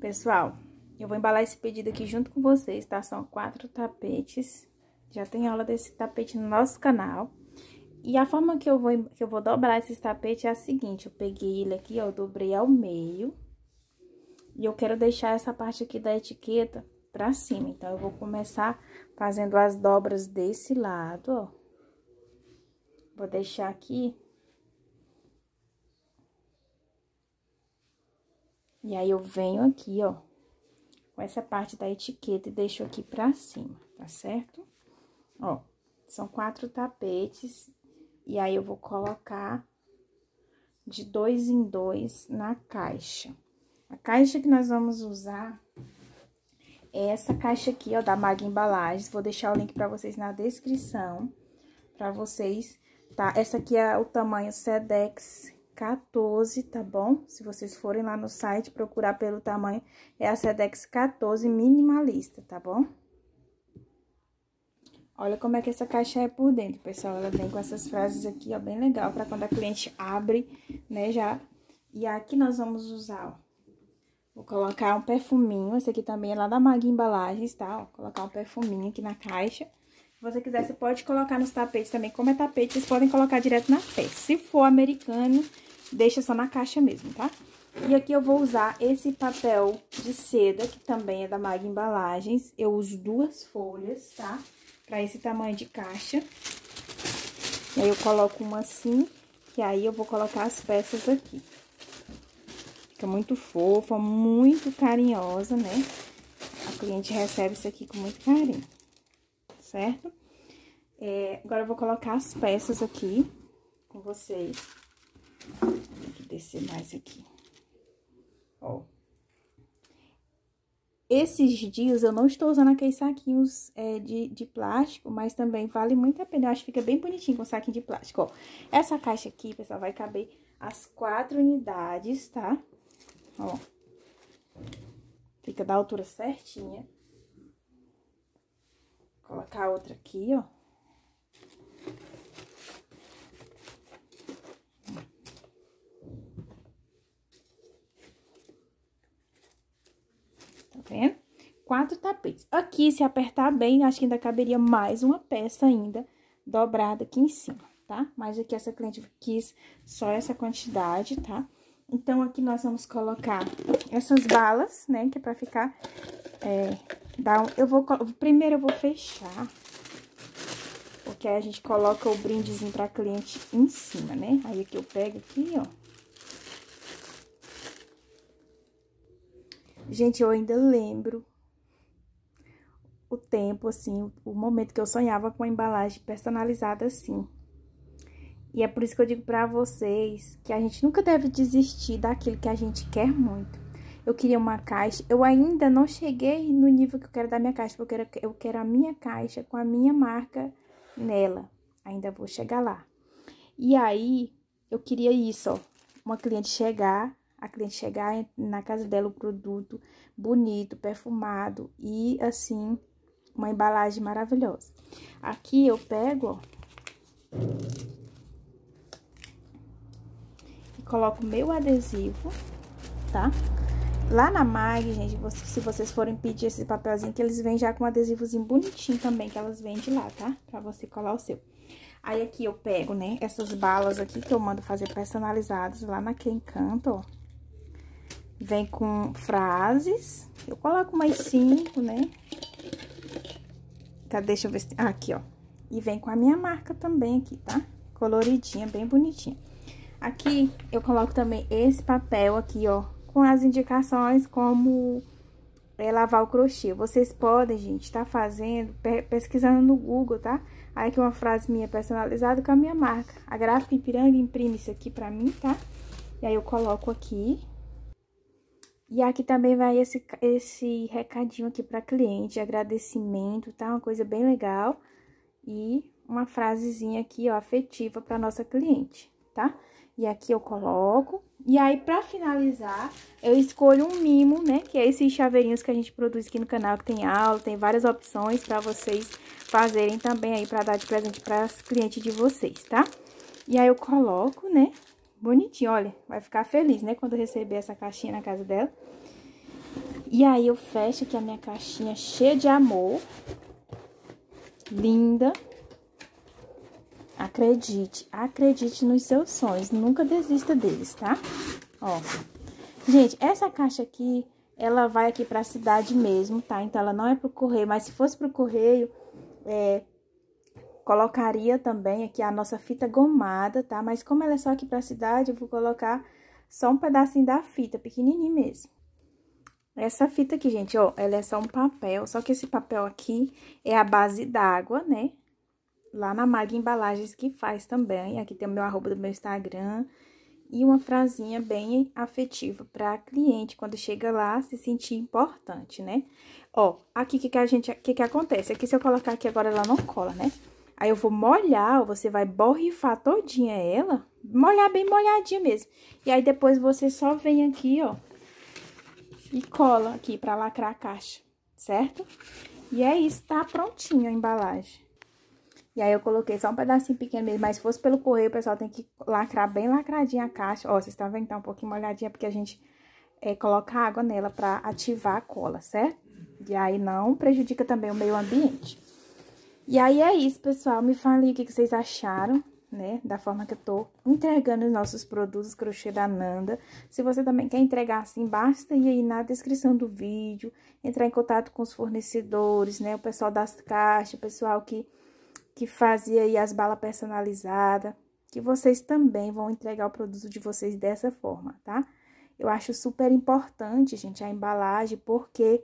Pessoal, eu vou embalar esse pedido aqui junto com vocês, tá? São quatro tapetes. Já tem aula desse tapete no nosso canal. E a forma que eu vou, que eu vou dobrar esse tapete é a seguinte. Eu peguei ele aqui, ó, eu dobrei ao meio. E eu quero deixar essa parte aqui da etiqueta pra cima. Então, eu vou começar fazendo as dobras desse lado, ó. Vou deixar aqui E aí, eu venho aqui, ó, com essa parte da etiqueta e deixo aqui pra cima, tá certo? Ó, são quatro tapetes, e aí, eu vou colocar de dois em dois na caixa. A caixa que nós vamos usar é essa caixa aqui, ó, da Mag Embalagens. Vou deixar o link pra vocês na descrição, pra vocês, tá? Essa aqui é o tamanho Sedex 14, tá bom? Se vocês forem lá no site procurar pelo tamanho, é a Sedex 14 minimalista, tá bom? Olha como é que essa caixa é por dentro, pessoal. Ela vem com essas frases aqui, ó, bem legal, para quando a cliente abre, né, já. E aqui nós vamos usar, ó, Vou colocar um perfuminho, esse aqui também é lá da Mag Embalagens, tá? Ó, colocar um perfuminho aqui na caixa. Se você quiser, você pode colocar nos tapetes também. Como é tapete, vocês podem colocar direto na peça. Se for americano, deixa só na caixa mesmo, tá? E aqui eu vou usar esse papel de seda, que também é da Mag Embalagens. Eu uso duas folhas, tá? Pra esse tamanho de caixa. E aí eu coloco uma assim, e aí eu vou colocar as peças aqui. Fica muito fofa, muito carinhosa, né? A cliente recebe isso aqui com muito carinho, certo? É, agora eu vou colocar as peças aqui com vocês descer mais aqui. Ó. Esses dias eu não estou usando aqueles saquinhos é, de, de plástico, mas também vale muito a pena. Eu acho que fica bem bonitinho com saquinho de plástico, ó. Essa caixa aqui, pessoal, vai caber as quatro unidades, tá? Ó. Fica da altura certinha. Vou colocar outra aqui, ó. quatro tapetes. Aqui, se apertar bem, acho que ainda caberia mais uma peça ainda dobrada aqui em cima, tá? Mas aqui essa cliente quis só essa quantidade, tá? Então, aqui nós vamos colocar essas balas, né? Que é pra ficar... É, um, eu vou... Primeiro eu vou fechar, porque aí a gente coloca o brindezinho pra cliente em cima, né? Aí aqui eu pego aqui, ó. Gente, eu ainda lembro o tempo, assim, o momento que eu sonhava com a embalagem personalizada assim. E é por isso que eu digo para vocês que a gente nunca deve desistir daquilo que a gente quer muito. Eu queria uma caixa, eu ainda não cheguei no nível que eu quero da minha caixa, porque eu quero, eu quero a minha caixa com a minha marca nela. Ainda vou chegar lá. E aí, eu queria isso, ó. Uma cliente chegar a cliente chegar na casa dela o produto bonito, perfumado e assim uma embalagem maravilhosa. Aqui eu pego, ó. E coloco meu adesivo, tá? Lá na MAG, gente, você, se vocês forem pedir esse papelzinho, que eles vêm já com um adesivozinho bonitinho também, que elas vendem lá, tá? Pra você colar o seu. Aí aqui eu pego, né, essas balas aqui que eu mando fazer personalizadas lá na Quem Canta, ó. Vem com frases, eu coloco mais cinco, né? Tá, deixa eu ver se... Ah, aqui, ó. E vem com a minha marca também aqui, tá? Coloridinha, bem bonitinha. Aqui, eu coloco também esse papel aqui, ó. Com as indicações como é, lavar o crochê. Vocês podem, gente, tá fazendo, pesquisando no Google, tá? Aí aqui uma frase minha personalizada com a minha marca. A gráfica Ipiranga imprime isso aqui pra mim, tá? E aí eu coloco aqui, e aqui também vai esse, esse recadinho aqui para cliente, agradecimento, tá? Uma coisa bem legal. E uma frasezinha aqui, ó, afetiva para nossa cliente, tá? E aqui eu coloco. E aí, para finalizar, eu escolho um mimo, né? Que é esses chaveirinhos que a gente produz aqui no canal, que tem aula, tem várias opções para vocês fazerem também aí para dar de presente para as clientes de vocês, tá? E aí eu coloco, né, Bonitinho, olha. Vai ficar feliz, né? Quando receber essa caixinha na casa dela. E aí eu fecho aqui a minha caixinha cheia de amor. Linda. Acredite, acredite nos seus sonhos. Nunca desista deles, tá? Ó. Gente, essa caixa aqui, ela vai aqui pra cidade mesmo, tá? Então, ela não é pro correio. Mas se fosse pro correio, é, Colocaria também aqui a nossa fita gomada, tá? Mas como ela é só aqui pra cidade, eu vou colocar só um pedacinho da fita, pequenininho mesmo. Essa fita aqui, gente, ó, ela é só um papel, só que esse papel aqui é a base d'água, né? Lá na Mag Embalagens que faz também. Aqui tem o meu arroba do meu Instagram. E uma frasinha bem afetiva para cliente, quando chega lá, se sentir importante, né? Ó, aqui, o que que a gente, que que acontece? Aqui, se eu colocar aqui agora, ela não cola, né? Aí eu vou molhar, você vai borrifar todinha ela, molhar bem molhadinha mesmo. E aí depois você só vem aqui, ó, e cola aqui pra lacrar a caixa, certo? E é isso, tá prontinho a embalagem. E aí eu coloquei só um pedacinho pequeno mesmo, mas se fosse pelo correio, o pessoal tem que lacrar bem lacradinha a caixa. Ó, vocês estão vendo que tá um pouquinho molhadinha, porque a gente é, coloca água nela pra ativar a cola, certo? E aí não prejudica também o meio ambiente. E aí é isso, pessoal. Me falem o que vocês acharam, né? Da forma que eu tô entregando os nossos produtos crochê da Nanda. Se você também quer entregar assim, basta ir aí na descrição do vídeo, entrar em contato com os fornecedores, né? O pessoal das caixas, o pessoal que, que fazia aí as balas personalizadas. Que vocês também vão entregar o produto de vocês dessa forma, tá? Eu acho super importante, gente, a embalagem, porque...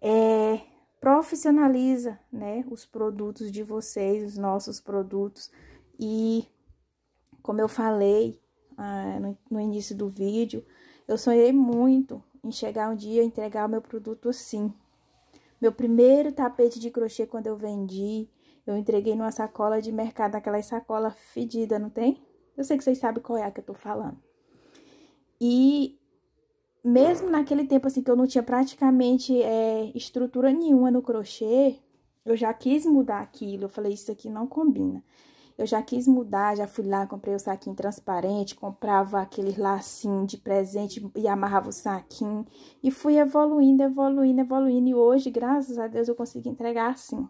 É, profissionaliza, né, os produtos de vocês, os nossos produtos. E, como eu falei ah, no, no início do vídeo, eu sonhei muito em chegar um dia e entregar o meu produto assim. Meu primeiro tapete de crochê, quando eu vendi, eu entreguei numa sacola de mercado, aquela sacola fedida, não tem? Eu sei que vocês sabem qual é a que eu tô falando. E mesmo naquele tempo, assim, que eu não tinha praticamente é, estrutura nenhuma no crochê, eu já quis mudar aquilo. Eu falei, isso aqui não combina. Eu já quis mudar, já fui lá, comprei o saquinho transparente, comprava aquele lacinho de presente e amarrava o saquinho. E fui evoluindo, evoluindo, evoluindo. E hoje, graças a Deus, eu consegui entregar assim.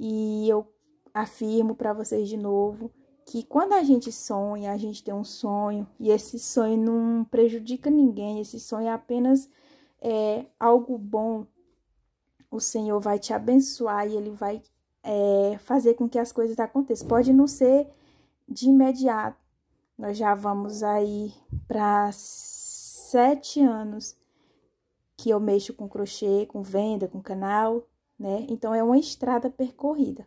E eu afirmo para vocês de novo que quando a gente sonha, a gente tem um sonho, e esse sonho não prejudica ninguém, esse sonho é apenas é, algo bom, o Senhor vai te abençoar e Ele vai é, fazer com que as coisas aconteçam. Pode não ser de imediato, nós já vamos aí para sete anos que eu mexo com crochê, com venda, com canal, né? Então é uma estrada percorrida.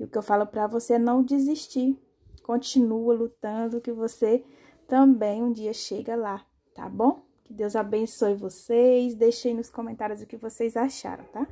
E o que eu falo para você é não desistir, continua lutando, que você também um dia chega lá, tá bom? Que Deus abençoe vocês. Deixem nos comentários o que vocês acharam, tá?